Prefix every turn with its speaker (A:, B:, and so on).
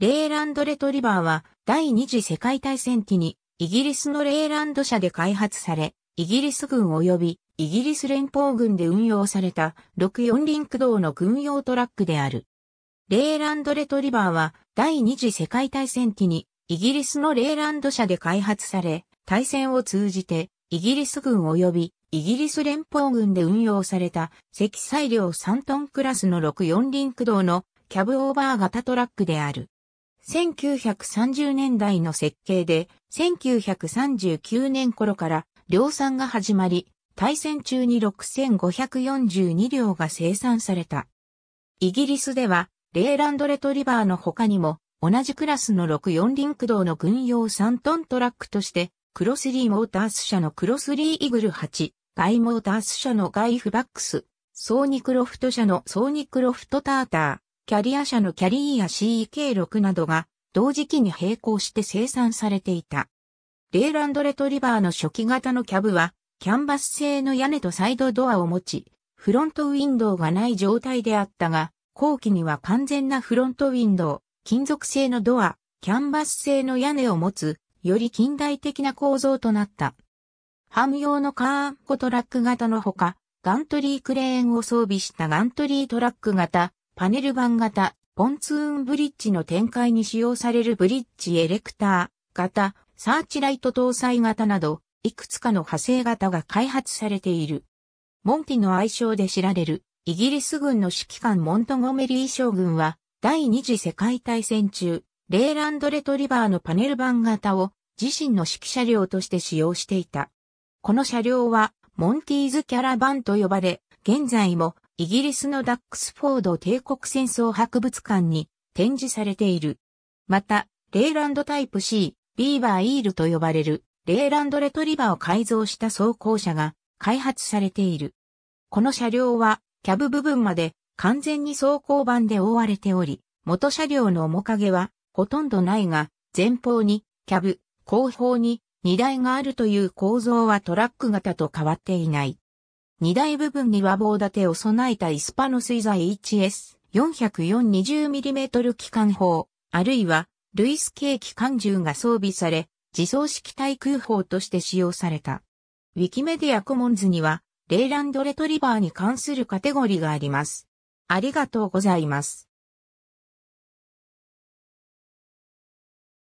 A: レーランドレトリバーは第二次世界大戦期にイギリスのレーランド社で開発され、イギリス軍及びイギリス連邦軍で運用された64輪駆動の軍用トラックである。レーランドレトリバーは第二次世界大戦期にイギリスのレーランド社で開発され、対戦を通じてイギリス軍及びイギリス連邦軍で運用された積載量3トンクラスの64輪駆動のキャブオーバー型トラックである。1930年代の設計で、1939年頃から量産が始まり、対戦中に6542両が生産された。イギリスでは、レーランドレトリバーの他にも、同じクラスの64輪駆動の軍用3トントラックとして、クロスリーモータース社のクロスリーイーグル8、ガイモータース社のガイフバックス、ソーニクロフト社のソーニクロフトターター、キャリア社のキャリーや c k 6などが同時期に並行して生産されていた。レーランドレトリバーの初期型のキャブは、キャンバス製の屋根とサイドドアを持ち、フロントウィンドウがない状態であったが、後期には完全なフロントウィンドウ、金属製のドア、キャンバス製の屋根を持つ、より近代的な構造となった。ハム用のカーンコトラック型のほか、ガントリークレーンを装備したガントリートラック型、パネル板型、ポンツーンブリッジの展開に使用されるブリッジエレクター型、サーチライト搭載型など、いくつかの派生型が開発されている。モンティの愛称で知られる、イギリス軍の指揮官モントゴメリー将軍は、第二次世界大戦中、レーランドレトリバーのパネル版型を自身の指揮車両として使用していた。この車両は、モンティーズキャラバンと呼ばれ、現在もイギリスのダックスフォード帝国戦争博物館に展示されている。また、レーランドタイプ C、ビーバーイールと呼ばれる、レーランドレトリバーを改造した装甲車が開発されている。この車両は、キャブ部分まで完全に装甲板で覆われており、元車両の面影はほとんどないが、前方にキャブ、後方に荷台があるという構造はトラック型と変わっていない。荷台部分には棒立てを備えたイスパノ水材 HS40420mm 機関砲、あるいは、ルイス系機関銃が装備され、自走式対空砲として使用された。ウィキメディアコモンズには、レイランドレトリバーに関するカテゴリーがあります。ありがとうございます。